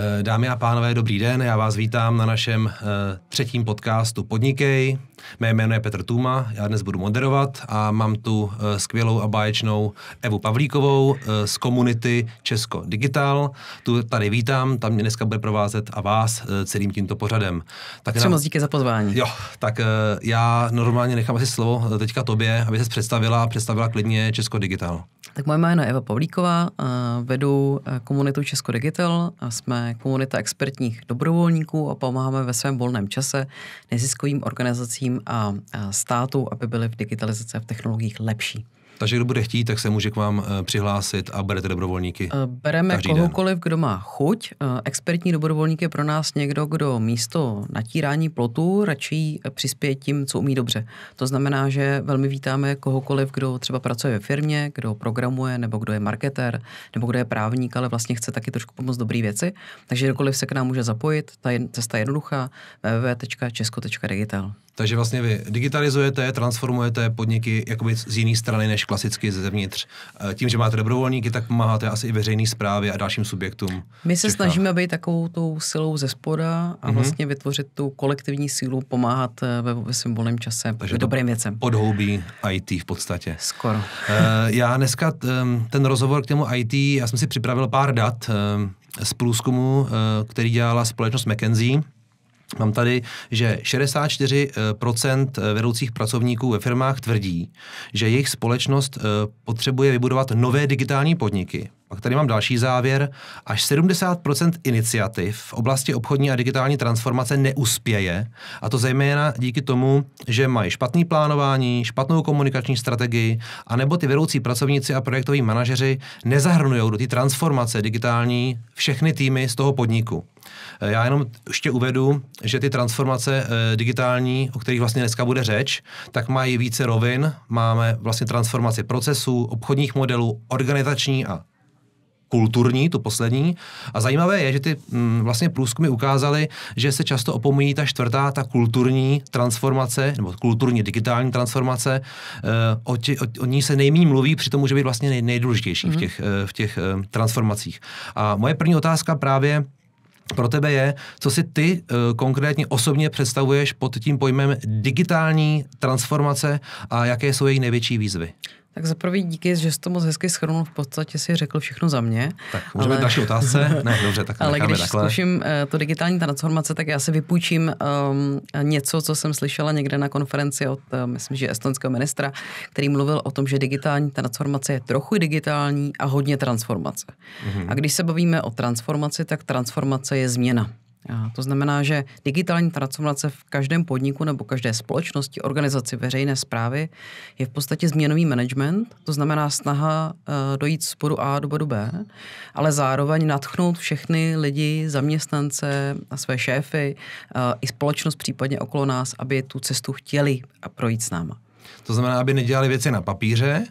Eh, dámy a pánové, dobrý den, já vás vítám na našem eh, třetím podcastu Podnikej. Mé jméno je Petr Tuma, já dnes budu moderovat a mám tu eh, skvělou a báječnou Evu Pavlíkovou z komunity Česko Digital. Tu tady vítám, tam mě dneska bude provázet a vás celým tímto pořadem. Tak na... moc díky za pozvání. Jo, tak já normálně nechám asi slovo teďka tobě, aby se představila a představila klidně Česko Digital. Tak moje jméno je Eva Pavlíková, vedu eh, komunitu Česko Digital, jsme komunita expertních dobrovolníků a pomáháme ve svém volném čase neziskovým organizacím a státu, aby byly v digitalizaci a v technologiích lepší. Takže kdo bude chtít, tak se může k vám eh, přihlásit a berete dobrovolníky. Eh, bereme Každý kohokoliv, den. kdo má chuť. Eh, expertní dobrovolník je pro nás někdo, kdo místo natírání plotu radši přispěje tím, co umí dobře. To znamená, že velmi vítáme kohokoliv, kdo třeba pracuje ve firmě, kdo programuje, nebo kdo je marketer, nebo kdo je právník, ale vlastně chce taky trošku pomoct dobrý věci. Takže kdokoliv se k nám může zapojit, ta cesta je jednoduchá www.česko.digital. Takže vlastně vy digitalizujete, transformujete podniky jakoby z jiné strany než klasicky zevnitř. Eh, tím, že máte dobrovolníky, tak pomáháte asi i veřejné správě a dalším subjektům. My se Čechách. snažíme být takovou tou silou ze spoda a mm-hmm. vlastně vytvořit tu kolektivní sílu, pomáhat eh, ve, ve svém volném čase Takže dobrým věcem. Podhoubí IT v podstatě. Skoro. Eh, já dneska ehm, ten rozhovor k tomu IT, já jsem si připravil pár dat ehm, z průzkumu, který dělala společnost McKenzie Mám tady, že 64% eh, eh, vedoucích pracovníků ve firmách tvrdí, že jejich společnost eh, potřebuje vybudovat nové digitální podniky, pak tady mám další závěr. Až 70% iniciativ v oblasti obchodní a digitální transformace neuspěje, a to zejména díky tomu, že mají špatný plánování, špatnou komunikační strategii, anebo ty vedoucí pracovníci a projektoví manažeři nezahrnují do té transformace digitální všechny týmy z toho podniku. Já jenom ještě uvedu, že ty transformace eh, digitální, o kterých vlastně dneska bude řeč, tak mají více rovin. Máme vlastně transformaci procesů, obchodních modelů, organizační a kulturní, tu poslední. A zajímavé je, že ty mm, vlastně průzkumy ukázaly, že se často opomíjí ta čtvrtá, ta kulturní transformace, nebo kulturní digitální transformace. Eh, o, tě, o, o ní se nejméně mluví, přitom může být vlastně nej, nejdůležitější mm. v těch, v těch eh, transformacích. A moje první otázka právě pro tebe je, co si ty e, konkrétně osobně představuješ pod tím pojmem digitální transformace a jaké jsou její největší výzvy? Tak za prvý díky, že jsi to moc hezky schrnul, v podstatě si řekl všechno za mě. Tak, můžeme ale... další otázce? Ne, dobře, tak Ale když takhle. zkouším eh, to digitální transformace, tak já si vypůjčím um, něco, co jsem slyšela někde na konferenci od, eh, myslím, že estonského ministra, který mluvil o tom, že digitální transformace je trochu digitální a hodně transformace. Mm-hmm. A když se bavíme o transformaci, tak transformace je změna. A to znamená, že digitální transformace v každém podniku nebo každé společnosti, organizaci veřejné zprávy je v podstatě změnový management, to znamená snaha eh, dojít z bodu A do bodu B, ale zároveň natchnout všechny lidi, zaměstnance a své šéfy eh, i společnost případně okolo nás, aby tu cestu chtěli a projít s náma. To znamená, aby nedělali věci na papíře,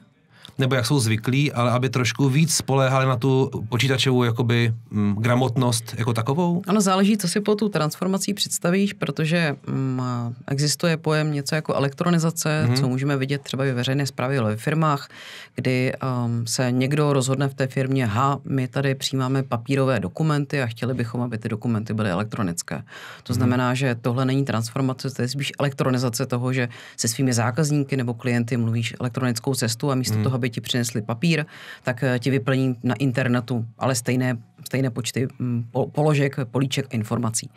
nebo jak jsou zvyklí, ale aby trošku víc spoléhali na tu počítačovou jakoby m, mm, gramotnost jako takovou? Ano, záleží, co si po tu transformací představíš, protože m, mm, existuje pojem něco jako elektronizace, mm-hmm. co můžeme vidět třeba ve veřejné správě ale ve firmách, kdy um, se někdo rozhodne v té firmě, ha, my tady přijímáme papírové dokumenty a chtěli bychom, aby ty dokumenty byly elektronické. To mhm. znamená, mm-hmm. že tohle není transformace, to je spíš elektronizace toho, že se svými zákazníky nebo klienty mluvíš elektronickou cestu a místo mm-hmm. toho, aby aby ti přinesli papír, tak eh, ti vyplní na internetu ale stejné stejné počty mm, položek, políček informací.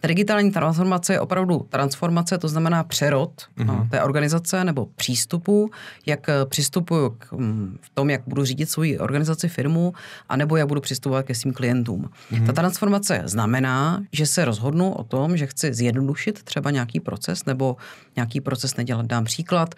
Ta digitální transformace je opravdu transformace, to znamená přerod mm-hmm. té organizace nebo přístupu, jak eh, přistupuju k, mm, v tom, jak budu řídit svoji organizaci, firmu, anebo jak budu přistupovat ke svým klientům. Mm-hmm. Ta transformace znamená, že se rozhodnu o tom, že chci zjednodušit třeba nějaký proces nebo nějaký proces nedělat. Dám příklad.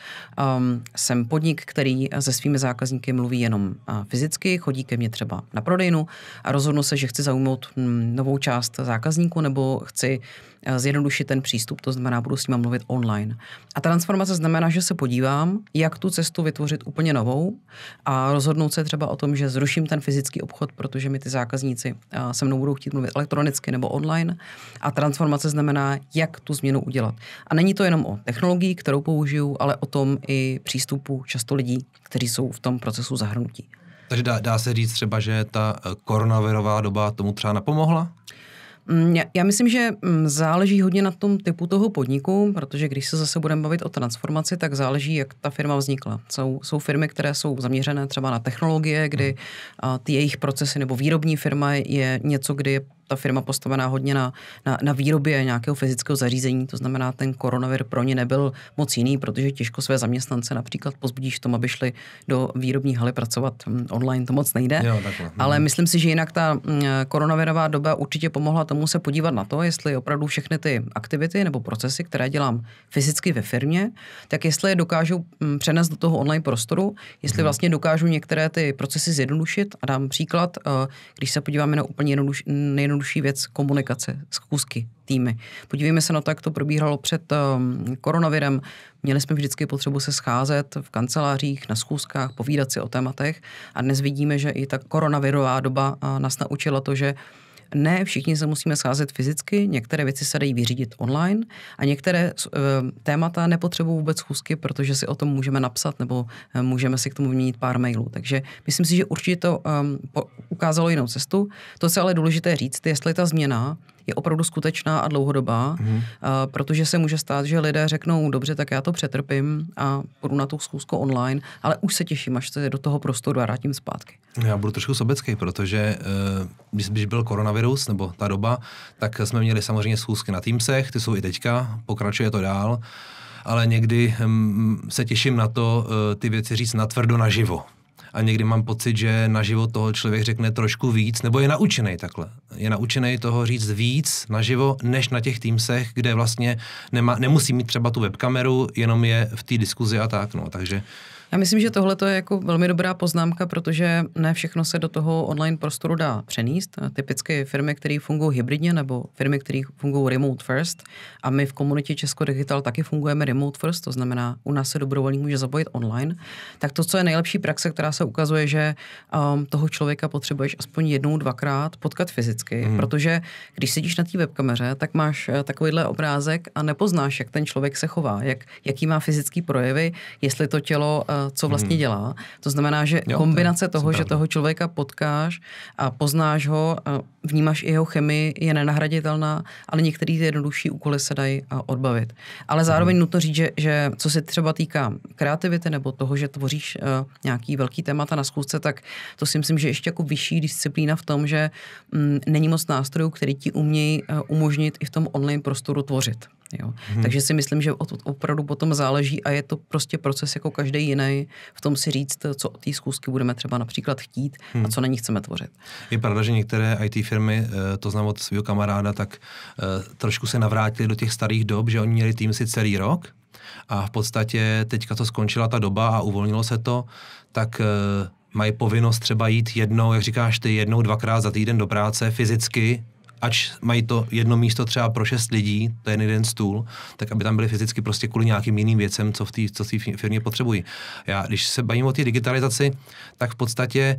Um, jsem podnik, který se svými zákazníky mluví jenom eh, fyzicky, chodí ke mně třeba na prodejnu a rozhodnu rozhodnu se, že chci zaujmout mm, novou část zákazníků nebo chci eh, zjednodušit ten přístup, to znamená, budu s ním mluvit online. A transformace znamená, že se podívám, jak tu cestu vytvořit úplně novou a rozhodnout se třeba o tom, že zruším ten fyzický obchod, protože mi ty zákazníci eh, se mnou budou chtít mluvit elektronicky nebo online. A transformace znamená, jak tu změnu udělat. A není to jenom o technologii, kterou použiju, ale o tom i přístupu často lidí, kteří jsou v tom procesu zahrnutí. Takže dá, dá se říct třeba, že ta eh, koronavirová doba tomu třeba napomohla? Mm, já myslím, že mm, záleží hodně na tom typu toho podniku, protože když se zase budeme bavit o transformaci, tak záleží, jak ta firma vznikla. Jsou, jsou firmy, které jsou zaměřené třeba na technologie, kdy hmm. ty jejich procesy nebo výrobní firma je něco, kdy je ta firma postavená hodně na, na, na výrobě nějakého fyzického zařízení, to znamená, ten koronavir pro ně nebyl moc jiný, protože těžko své zaměstnance například pozbudíš tom, aby šli do výrobní haly pracovat hm, online, to moc nejde. Jo, mhm. Ale myslím si, že jinak ta hm, koronavirová doba určitě pomohla tomu se podívat na to, jestli opravdu všechny ty aktivity nebo procesy, které dělám fyzicky ve firmě, tak jestli je dokážu hm, přenést do toho online prostoru, jestli hmm. vlastně dokážu některé ty procesy zjednodušit. A dám příklad, eh, když se podíváme na úplně nejjednodušší nejjednodušší věc komunikace, schůzky, týmy. Podívejme se na to, jak to probíhalo před um, koronavirem. Měli jsme vždycky potřebu se scházet v kancelářích, na schůzkách, povídat si o tématech a dnes vidíme, že i ta koronavirová doba nás naučila to, že uh, ne, všichni se musíme scházet fyzicky, některé věci se dají vyřídit online a některé eh, témata nepotřebují vůbec schůzky, protože si o tom můžeme napsat nebo eh, můžeme si k tomu vyměnit pár mailů. Takže myslím si, že určitě to ehm, ukázalo jinou cestu. To, co ale důležité říct, jestli ta změna je opravdu skutečná a dlouhodobá, mm a protože se může stát, že lidé řeknou, dobře, tak já to přetrpím a půjdu na tu schůzku online, ale už se těším, až se do toho prostoru a vrátím zpátky. Já budu trošku sobecký, protože eh, když, když byl koronavirus nebo ta doba, tak jsme měli samozřejmě schůzky na Teamsech, ty jsou i teďka, pokračuje to dál ale někdy hm, se těším na to eh, ty věci říct natvrdo naživo a někdy mám pocit, že na život toho člověk řekne trošku víc, nebo je naučený takhle. Je naučený toho říct víc živo, než na těch týmsech, kde vlastně nemá, nemusí mít třeba tu webkameru, jenom je v té diskuzi a tak. No. Takže já myslím, že tohle je jako velmi dobrá poznámka, protože ne všechno se do toho online prostoru dá přenést. Typicky firmy, které fungují hybridně, nebo firmy, které fungují remote first, a my v komunitě Česko Digital taky fungujeme remote first, to znamená, u nás se dobrovolník může zapojit online, tak to, co je nejlepší praxe, která se ukazuje, že um, toho člověka potřebuješ aspoň jednou, dvakrát potkat fyzicky, hmm. protože když sedíš na té webkameře, tak máš eh, takovýhle obrázek a nepoznáš, jak ten člověk se chová, jak, jaký má fyzický projevy, jestli to tělo uh, co vlastně mhm. dělá. To znamená, že jo, kombinace to toho, že no. toho člověka potkáš a poznáš ho, vnímáš i jeho chemii, je nenahraditelná, ale některé ty jednodušší úkoly se dají odbavit. Ale mhm. zároveň nutno říct, že, že co se třeba týká kreativity nebo toho, že tvoříš eh, nějaký velký témata na schůzce, tak to si myslím, že ještě jako vyšší disciplína v tom, že mm, není moc nástrojů, který ti umějí eh, umožnit i v tom online prostoru tvořit. Vlastně, jo. Hmm. Takže si myslím, že opravdu potom záleží a je to prostě proces jako každý jiný v tom si říct, co od té zkusky budeme třeba například chtít hmm. a mhm. co na ní chceme tvořit. Je pravda, že některé IT firmy, eh, to znám od svého kamaráda, tak eh, trošku se navrátili do těch starých dob, že oni měli tým si celý rok a v podstatě teďka to skončila ta doba a uvolnilo se to, tak eh, mají povinnost třeba jít jednou, jak říkáš ty, jednou, dvakrát za týden do práce fyzicky, ač mají to jedno místo třeba pro šest lidí, to je jeden stůl, tak aby tam byli fyzicky prostě kvůli nějakým jiným věcem, co v té co firmě potřebují. Já, když se bavím o té digitalizaci, tak v podstatě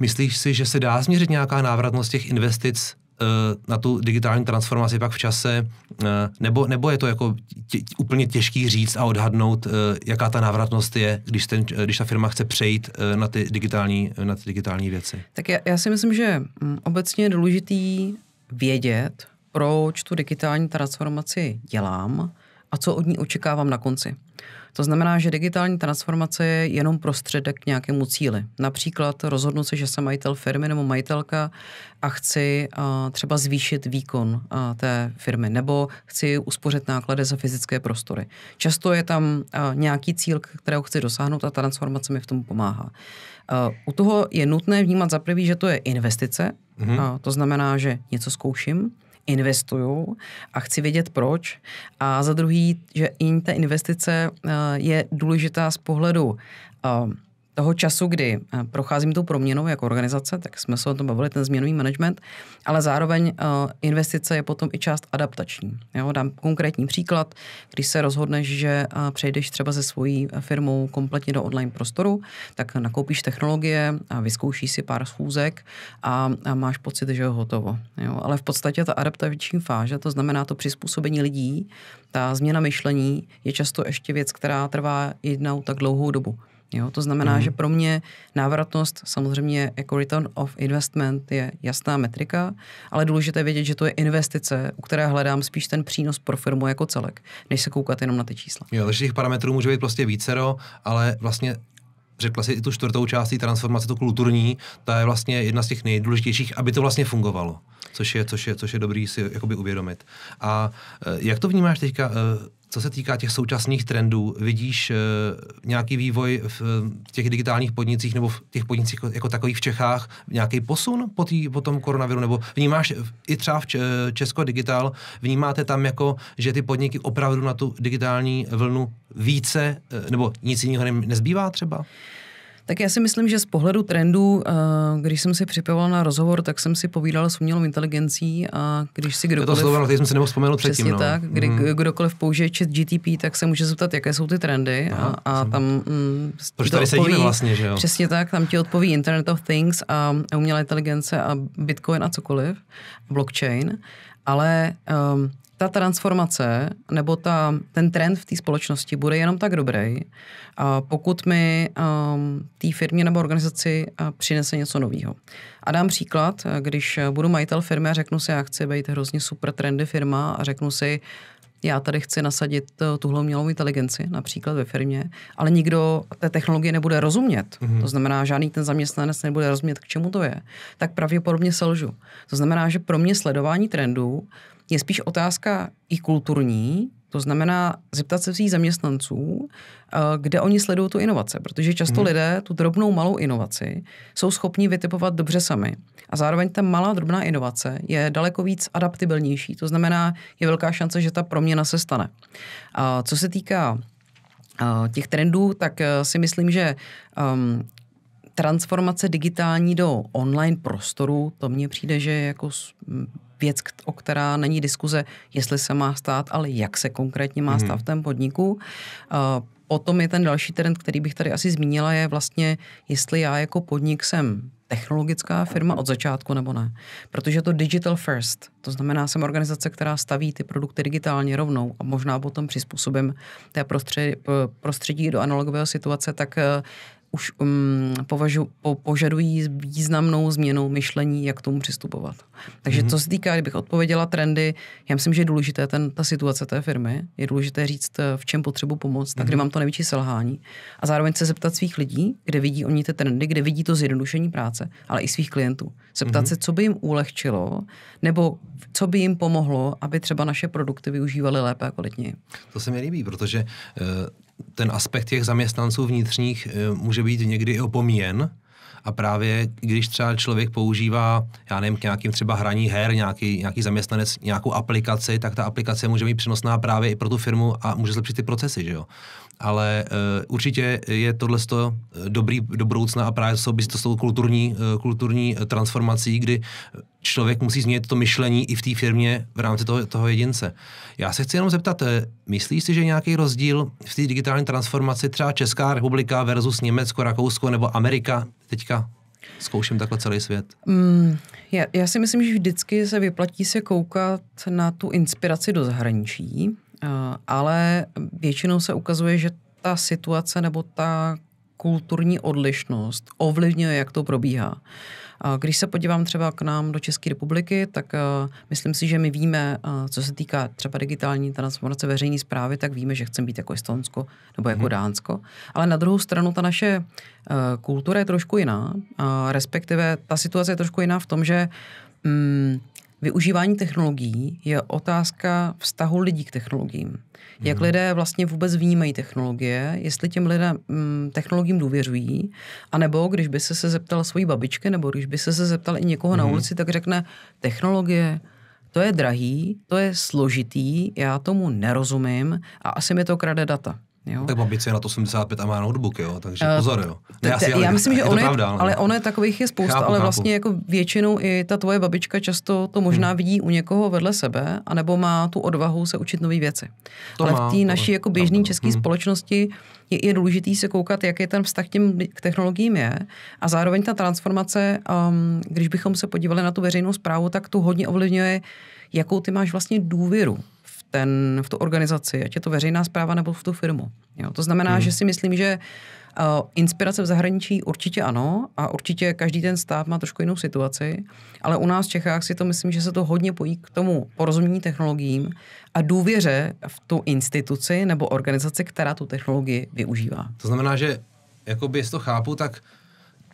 myslíš si, že se dá změřit nějaká návratnost těch investic eh, na tu digitální transformaci pak v čase, eh, nebo, nebo je to jako tě, úplně těžký říct a odhadnout, eh, jaká ta návratnost je, když, ten, když ta firma chce přejít na ty digitální, na ty digitální věci? Tak já, já si myslím, že mm, obecně je důležitý vědět, proč tu digitální transformaci dělám a co od ní očekávám na konci. To znamená, že digitální transformace je jenom prostředek k nějakému cíli. Například rozhodnu se, že jsem majitel firmy nebo majitelka a chci a, třeba zvýšit výkon a, té firmy nebo chci uspořit náklady za fyzické prostory. Často je tam a, nějaký cíl, kterého chci dosáhnout a transformace mi v tom pomáhá. U toho je nutné vnímat za prvý, že to je investice, Mm-hmm. A to znamená, že něco zkouším, investuju a chci vědět proč. A za druhý, že i ta investice eh, je důležitá z pohledu eh, toho času, kdy eh, procházím tou proměnou jako organizace, tak jsme se o tom bavili, ten změnový management, ale zároveň eh, investice je potom i část adaptační. Jo, dám konkrétní příklad, když se rozhodneš, že eh, přejdeš třeba se svojí firmou kompletně do online prostoru, tak nakoupíš technologie, vyzkoušíš si pár schůzek a, máš pocit, že je hotovo. Jo, ale v podstatě ta adaptační fáze, to znamená to přizpůsobení lidí, ta změna myšlení je často ještě věc, která trvá jednou tak dlouhou dobu. Jo? To znamená, mm. že pro mě návratnost, samozřejmě jako return of investment je jasná metrika, ale důležité vědět, že to je investice, u které hledám spíš ten přínos pro firmu jako celek, než se koukat jenom na ty čísla. Jo, takže těch parametrů může být prostě vícero, ale vlastně řekla si i tu čtvrtou část té transformace, tu kulturní, ta je vlastně jedna z těch nejdůležitějších, aby to vlastně fungovalo, což je, což je, což je dobrý si jakoby uvědomit. A eh, jak to vnímáš teďka eh, co se týká těch současných trendů, vidíš e, nějaký vývoj v, eh, v těch digitálních podnicích nebo v těch podnicích jako, jako takových v Čechách, nějaký posun po, tý, po tom koronaviru? Nebo vnímáš i třeba v eh, Česko Digitál, vnímáte tam jako, že ty podniky opravdu na tu digitální vlnu více, e, nebo nic jiného nezbývá třeba? Tak já si myslím, že z pohledu trendů, eh, když jsem si připravoval na rozhovor, tak jsem si povídala s umělou inteligencí a když si kdokoliv... To, to slovo, na jsem si nemohl vzpomenout předtím. Přesně no. tak, kdy mm. kdokoliv použije chat GTP, tak se může zeptat, jaké jsou ty trendy Aha, a, a tam... Mm, Proč tady odpoví, sedíme vlastně, že jo? Přesně tak, tam ti odpoví Internet of Things a umělá inteligence a Bitcoin a cokoliv, blockchain, ale um, ta transformace nebo ta, ten trend v té společnosti bude jenom tak dobrý, a pokud mi um, té firmě nebo organizaci uh, přinese něco nového. A dám příklad, když uh, budu majitel firmy a řeknu si, já chci být hrozně super trendy firma a řeknu si, já tady chci nasadit eh, tuhle umělou inteligenci, například ve firmě, ale nikdo té technologie nebude rozumět. Mm-hmm. To znamená, žádný ten zaměstnanec nebude rozumět, k čemu to je. Tak pravděpodobně selžu. To znamená, že pro mě sledování trendů je spíš otázka i kulturní, to znamená zeptat se svých zaměstnanců, eh, kde oni sledují tu inovace, protože často hmm. lidé tu drobnou malou inovaci jsou schopni vytipovat dobře sami. A zároveň ta malá drobná inovace je daleko víc adaptibilnější, to znamená, je velká šance, že ta proměna se stane. A co se týká eh, těch trendů, tak eh, si myslím, že um, transformace digitální do online prostoru, to mně přijde, že je jako věc, o která není diskuze, jestli se má stát, ale jak se konkrétně má stát v mhm. tom podniku. Potom eh, je ten další trend, který bych tady asi zmínila, je vlastně, jestli já jako podnik jsem technologická firma od začátku nebo ne. Protože to digital first, to znamená, jsem organizace, která staví ty produkty digitálně rovnou a možná potom přizpůsobím té prostředí, eh, prostředí do analogového situace, tak eh, už um, považu, po, požadují významnou změnou myšlení, jak k tomu přistupovat. Takže mm-hmm. co se týká, kdybych odpověděla trendy, já myslím, že je důležité ten, ta situace té firmy, je důležité říct, eh, v čem potřebu pomoct, mm-hmm. tak kde mhm. mám to největší selhání. A zároveň se zeptat svých lidí, kde vidí oni ty trendy, kde vidí to zjednodušení práce, ale i svých klientů. Zeptat mm-hmm. se, co by jim ulehčilo, nebo co by jim pomohlo, aby třeba naše produkty využívali lépe a kvalitněji. To se mi líbí, protože uh ten aspekt těch zaměstnanců vnitřních eh, může být někdy opomíjen, a právě když třeba člověk používá, já nevím, k nějakým třeba hraní her, nějaký, nějaký zaměstnanec, nějakou aplikaci, tak ta aplikace může být přenosná právě i pro tu firmu a může zlepšit ty procesy, že jo. Ale uh, určitě je tohle eh, dobrý do budoucna a právě to by to s tou kulturní, uh, kulturní transformací, kdy člověk musí změnit to myšlení i v té firmě v rámci toho, toho jedince. Já se chci jenom zeptat, eh, myslíš si, že nějaký rozdíl v té digitální transformaci třeba Česká republika versus Německo, Rakousko nebo Amerika teďka? Zkouším takhle celý svět. Mm, já, já si myslím, že vždycky se vyplatí se koukat na tu inspiraci do zahraničí, eh, ale většinou se ukazuje, že ta situace nebo ta kulturní odlišnost ovlivňuje, jak to probíhá. Když se podívám třeba k nám do České republiky, tak eh, myslím si, že my víme, eh, co se týká třeba digitální transformace veřejné zprávy, tak víme, že chceme být jako Estonsko nebo jako mhm. Dánsko. Ale na druhou stranu ta naše eh, kultura je trošku jiná, respektive ta situace je trošku jiná v tom, že mm, využívání technologií je otázka vztahu lidí k technologiím. Jak mhm. lidé vlastně vůbec vnímají technologie, jestli těm lidem mm, technologiím důvěřují, anebo když by se se zeptal svojí babičky, nebo když by se se zeptal i někoho hmm. na mhm. ulici, tak řekne technologie, to je drahý, to je složitý, já tomu nerozumím a asi mi to krade data. Jo? Tak babice je na to 85 a má notebook, jo? takže eh, pozor. Jo. Ne, asi, ale, já myslím, že ono je, pravda, no. ale ono je takových je spousta, chápu, ale vlastně jako většinou i ta tvoje babička často to možná hmm. vidí u někoho vedle sebe, anebo má tu odvahu se učit nové věci. To ale má, v té naší jako běžné české hmm. společnosti je, je důležité se koukat, jaký ten vztah k těm k technologiím je. A zároveň ta transformace, um, když bychom se podívali na tu veřejnou zprávu, tak tu hodně ovlivňuje, jakou ty máš vlastně důvěru ten, v tu organizaci, ať je to veřejná zpráva nebo v tu firmu. Jo, to znamená, hmm. že si myslím, že uh, inspirace v zahraničí určitě ano a určitě každý ten stát má trošku jinou situaci, ale u nás v Čechách si to myslím, že se to hodně pojí k tomu porozumění technologiím a důvěře v tu instituci nebo organizaci, která tu technologii využívá. To znamená, že jakoby, jest to chápu, tak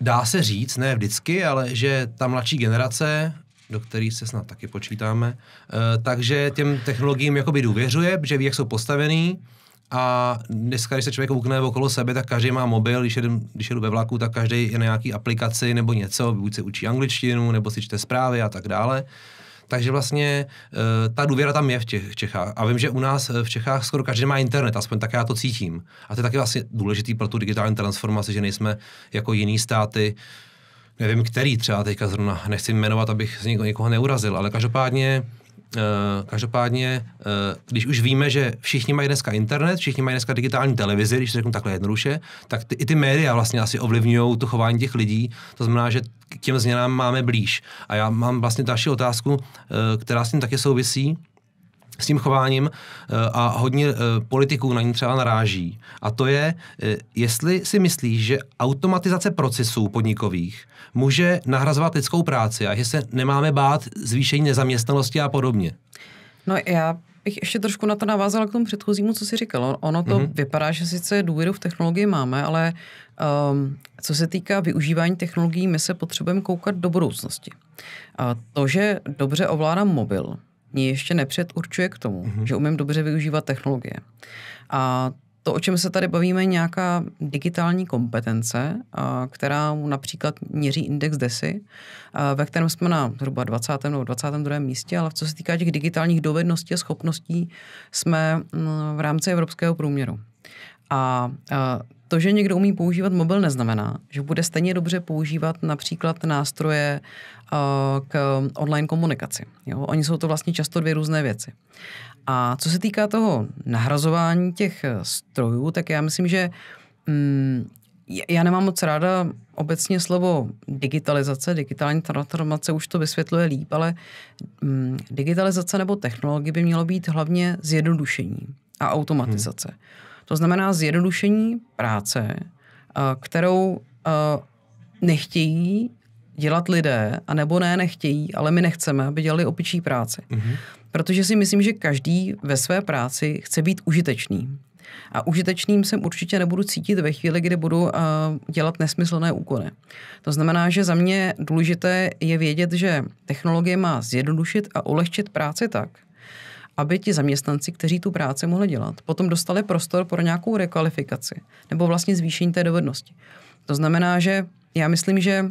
dá se říct, ne vždycky, ale že ta mladší generace do který se snad taky počítáme. E, takže těm technologiím jakoby důvěřuje, že ví, jak jsou postavený. A dneska, když se člověk koukne okolo sebe, tak každý má mobil, když jedem, když jedu ve vlaku, tak každý je na nějaký aplikaci nebo něco, buď se učí angličtinu, nebo si čte zprávy a tak dále. Takže vlastně eh, ta důvěra tam je v těch Čechách. A vím, že u nás eh, v Čechách skoro každý má internet, aspoň tak já to cítím. A to je taky vlastně důležitý pro tu digitální transformaci, že nejsme jako jiný státy, nevím, který třeba teďka zrovna, nechci jmenovat, abych z někoho někoho neurazil, ale každopádně eh, každopádně, eh, když už víme, že všichni mají dneska internet, všichni mají dneska digitální televizi, když to řeknu takhle jednoduše, tak ty, i ty média vlastně asi ovlivňují to chování těch lidí. To znamená, že k těm změnám máme blíž. A já mám vlastně další otázku, eh, která s tím také souvisí s tím chováním eh, a hodně eh, politiků na ní třeba naráží. A to je, eh, jestli si myslíš, že automatizace procesů podnikových může nahrazovat lidskou práci a že se nemáme bát zvýšení nezaměstnanosti a podobně. No já bych ještě trošku na to navázala k tomu předchozímu, co jsi říkal. Ono to mm-hmm. vypadá, že sice důvěru v technologii máme, ale um, co se týká využívání technologií, my se potřebujeme koukat do budoucnosti. A to, že dobře ovládám mobil, mě ještě nepředurčuje k tomu, mm-hmm. že umím dobře využívat technologie. A to, o čem se tady bavíme, je nějaká digitální kompetence, která například měří index DESI, ve kterém jsme na zhruba 20. nebo 22. místě, ale co se týká těch digitálních dovedností a schopností, jsme mm, v rámci evropského průměru. A to, že někdo umí používat mobil, neznamená, že bude stejně dobře používat například nástroje eh, k online komunikaci. Jo? Oni jsou to vlastně často dvě různé věci. A co se týká toho nahrazování těch eh, strojů, tak já myslím, že mm, já nemám moc ráda obecně slovo digitalizace, digitální transformace už to vysvětluje líp, ale mm, digitalizace nebo technologie by mělo být hlavně zjednodušení a mhm. automatizace. Hmm to znamená zjednodušení práce, eh, kterou eh, nechtějí dělat lidé, anebo ne, nechtějí, ale my nechceme, aby dělali opičí práci. Mm-hmm. Protože si myslím, že každý ve své práci chce být užitečný. A užitečným jsem určitě nebudu cítit ve chvíli, kdy budu uh, dělat nesmyslné úkony. To znamená, že za mě důležité je vědět, že technologie má zjednodušit a ulehčit práci tak, aby ti zaměstnanci, kteří tu práci mohli dělat, potom dostali prostor pro nějakou rekvalifikaci nebo vlastně zvýšení té dovednosti. To znamená, že já myslím, že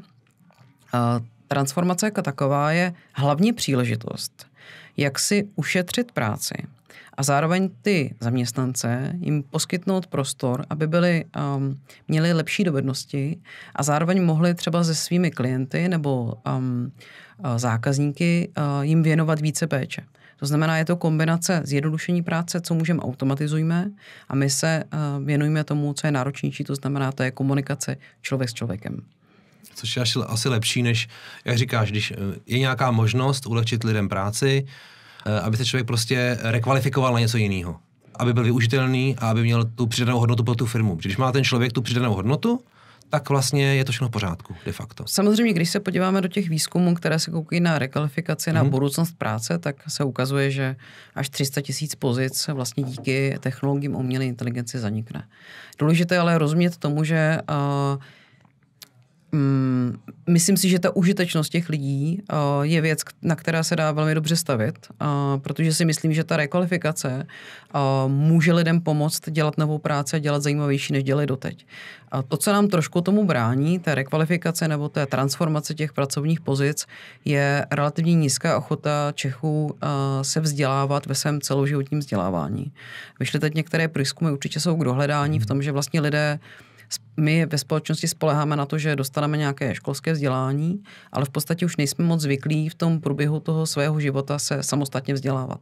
transformace jako taková je hlavně příležitost, jak si ušetřit práci a zároveň ty zaměstnance jim poskytnout prostor, aby byli, um, měli lepší dovednosti a zároveň mohli třeba se svými klienty nebo um, zákazníky uh, jim věnovat více péče. Uh, to znamená, je to kombinace zjednodušení práce, co můžeme automatizujme a my se eh, věnujeme tomu, co je náročnější, to znamená, to je komunikace člověk s člověkem. Což je asi lepší, než, jak říkáš, když eh, je nějaká možnost ulehčit lidem práci, eh, aby se člověk prostě rekvalifikoval na něco jiného aby byl využitelný a aby měl tu přidanou hodnotu pro tu firmu. Když má ten člověk tu přidanou hodnotu, tak vlastně je to všechno v pořádku de facto. Samozřejmě, když se podíváme do těch výzkumů, které se koukají na rekvalifikaci, mm-hmm. na mhm. budoucnost práce, tak se ukazuje, že až 300 tisíc pozic vlastně díky technologiím umělé inteligenci zanikne. Důležité ale rozumět tomu, že uh, Mm, myslím si, že ta užitečnost těch lidí uh, je věc, na která se dá velmi dobře stavit, uh, eh, protože si myslím, že ta rekvalifikace uh, může lidem pomoct dělat novou práci a dělat zajímavější, než dělali doteď. A to, co nám trošku tomu brání, té rekvalifikace nebo té transformace těch pracovních pozic, je relativně nízká ochota Čechů se vzdělávat ve svém celoživotním vzdělávání. Vyšly teď některé průzkumy, určitě jsou k dohledání v hmm. tom, že vlastně lidé my ve společnosti spoleháme na to, že dostaneme nějaké školské vzdělání, ale v podstatě už nejsme moc zvyklí v tom průběhu toho svého života se samostatně vzdělávat.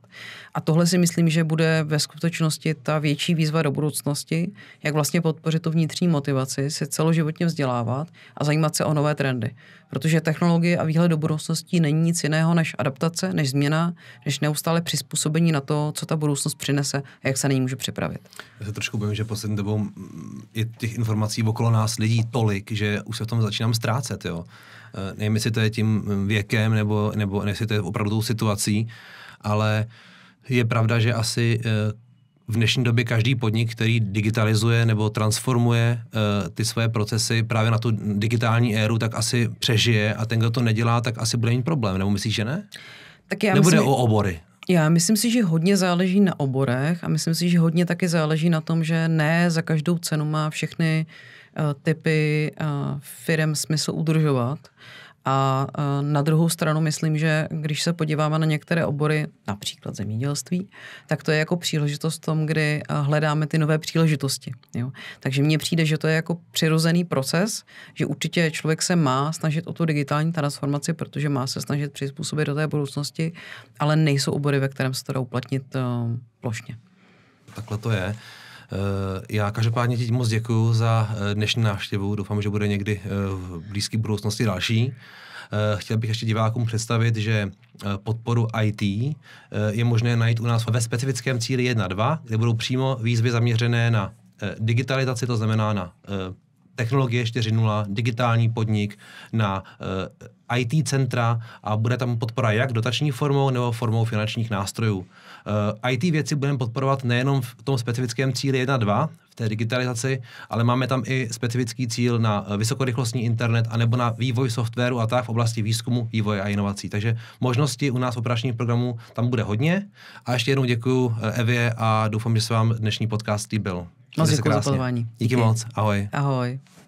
A tohle si myslím, že bude ve skutečnosti ta větší výzva do budoucnosti, jak vlastně podpořit tu vnitřní motivaci se celoživotně vzdělávat a zajímat se o nové trendy protože technologie a výhled do budoucnosti není nic jiného než adaptace, než změna, než neustále přizpůsobení na to, co ta budoucnost přinese a jak se na ní může připravit. Já se trošku bojím, že poslední dobou mm, je těch informací okolo nás lidí tolik, že už se v tom začínám ztrácet. Jo? Eh, nevím, jestli to je tím mm, věkem nebo, nebo jestli to je opravdu tou situací, ale je pravda, že asi eh, v dnešní době každý podnik, který digitalizuje nebo transformuje uh, ty své procesy právě na tu digitální éru, tak asi přežije a ten, kdo to nedělá, tak asi bude mít problém, nebo myslíš, že ne? Tak já Nebude myslím, o obory. Já myslím si, že hodně záleží na oborech a myslím si, že hodně taky záleží na tom, že ne za každou cenu má všechny uh, typy uh, smysl udržovat. Uh, a e, na druhou stranu myslím, že když se podíváme na některé obory, například zemědělství, tak to je jako příležitost v tom, kdy e, hledáme ty nové příležitosti. Jo? Takže mně přijde, že to je jako přirozený proces, že určitě člověk se má snažit o tu digitální transformaci, protože má se snažit přizpůsobit do té budoucnosti, ale nejsou obory, ve kterém se to dá uplatnit e, plošně. Takhle to je. Eh, já každopádně ti moc děkuji za eh, dnešní návštěvu. Doufám, že bude někdy eh, v blízké budoucnosti další. Chtěl bych ještě divákům představit, že podporu IT je možné najít u nás ve specifickém cíli 1.2, kde budou přímo výzvy zaměřené na digitalizaci, to znamená na technologie 4.0, digitální podnik na uh, eh, IT centra a bude tam podpora jak dotační formou nebo formou finančních nástrojů. Uh, eh, IT věci budeme podporovat nejenom v tom specifickém cíli 1.2, v té digitalizaci, ale máme tam i specifický cíl na eh, vysokorychlostní internet anebo na vývoj softwaru a tak v oblasti výzkumu, vývoje a inovací. Takže možnosti u nás operačních programů tam bude hodně. A ještě jednou děkuji Evě a doufám, že se vám dnešní podcast líbil. Moc děkuji za pozvání. Díky, Díky moc. Ahoj. Ahoj.